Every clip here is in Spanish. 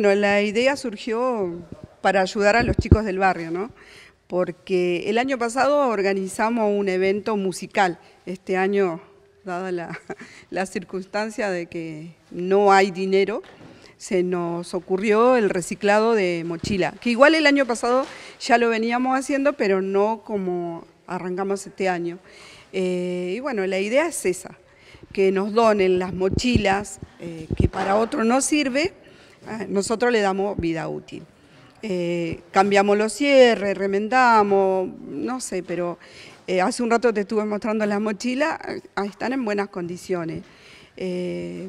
bueno, la idea surgió para ayudar a los chicos del barrio, ¿no? Porque el año pasado organizamos un evento musical. Este año, dada la, circunstancia de que no hay dinero, se nos ocurrió el reciclado de mochila, que igual el año pasado ya lo veníamos haciendo, pero no como arrancamos este año. Eh, y bueno, la idea es esa, que nos donen las mochilas eh, que para otro no sirve Ah, nosotros le damos vida útil. Eh, cambiamos los cierres, remendamos, no sé, pero eh, hace un rato te estuve mostrando las mochilas, ah, están en buenas condiciones. Eh,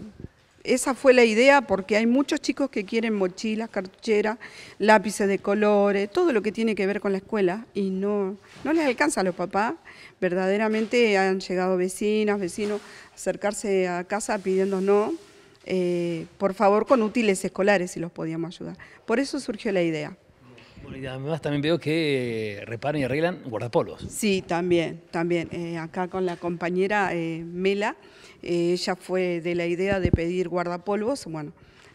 esa fue la idea porque hay muchos chicos que quieren mochilas, cartucheras, lápices de colores, todo lo que tiene que ver con la escuela y no, no les alcanza a los papás. Verdaderamente han llegado vecinas, vecinos, acercarse a casa pidiéndonos eh, por favor, con útiles escolares si los podíamos ayudar. Por eso surgió la idea. además también veo que reparan y arreglan guardapolvos Sí, también, también. Eh, acá con la compañera eh, Mela, ella fue de la idea de pedir guardapolvos, bueno,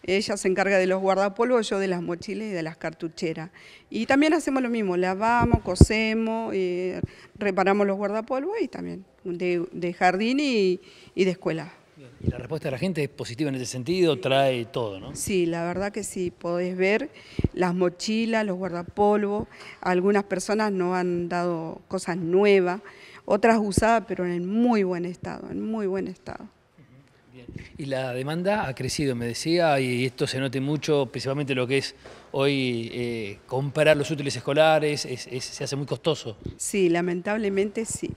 ella se encarga de los guardapolvos, yo de las mochilas y de las cartucheras. Y también hacemos lo mismo, lavamos, cosemos, reparamos los guardapolvos y también de, jardín y, y de escuela. Y la respuesta de la gente es positiva en ese sentido, trae todo, ¿no? Sí, la verdad que sí, podés ver las mochilas, los guardapolvos, algunas personas no han dado cosas nuevas, otras usadas, pero en muy buen estado, en muy buen estado. Y la demanda ha crecido, me decía, y esto se note mucho, principalmente lo que es hoy eh, comprar los útiles escolares, es, se hace muy costoso. Sí, lamentablemente sí.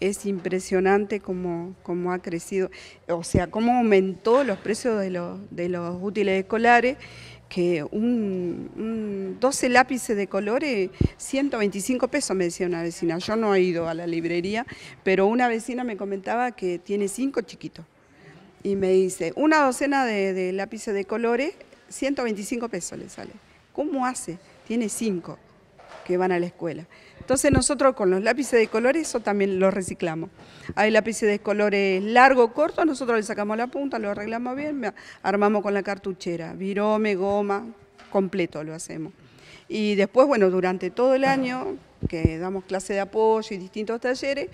Es impresionante cómo, ha crecido, o sea, cómo aumentó los precios de los, de los útiles escolares que un, un, 12 lápices de colores, 125 pesos me decía una vecina. Yo no he ido a la librería, pero una vecina me comentaba que tiene cinco chiquitos y me dice, una docena de, lápices de colores, 125 pesos le sale. ¿Cómo hace? Tiene cinco que van a la escuela. Entonces nosotros con los lápices de colores eso también lo reciclamos. Hay lápices de colores largo, corto, nosotros le sacamos la punta, lo arreglamos bien, armamos con la cartuchera, virome, goma, completo lo hacemos. Y después, bueno, durante todo el año que damos clase de apoyo y distintos talleres,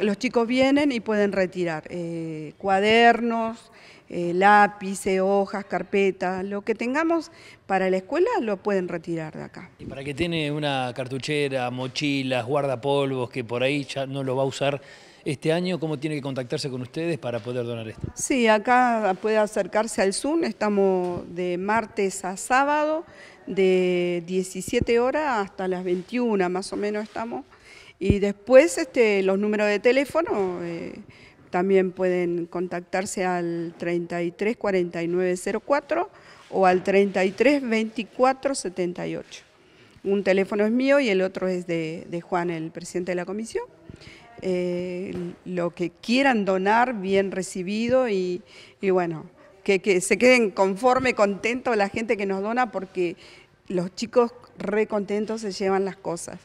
los chicos vienen y pueden retirar eh, cuadernos, eh, lápices, hojas, carpetas, lo que tengamos para la escuela lo pueden retirar de acá. Y para que tiene una cartuchera, mochilas, guardapolvos, que por ahí ya no lo va a usar este año, ¿cómo tiene que contactarse con ustedes para poder donar esto? Sí, acá puede acercarse al Zoom, estamos de martes a sábado, de 17 horas hasta las 21 más o menos estamos. Y después este, los números de teléfono eh, también pueden contactarse al 33 49 04 o al 33 24 78. Un teléfono es mío y el otro es de, Juan, el presidente de la comisión. Eh, lo que quieran donar, bien recibido y bueno, que, se queden conforme, contentos la gente que nos dona, porque los chicos re se llevan las cosas.